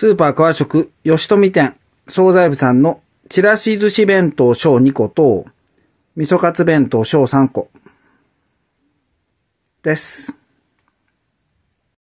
スーパー川食吉富店惣菜部さんのチラシ寿司弁当小2個と、味噌カツ弁当小3個です。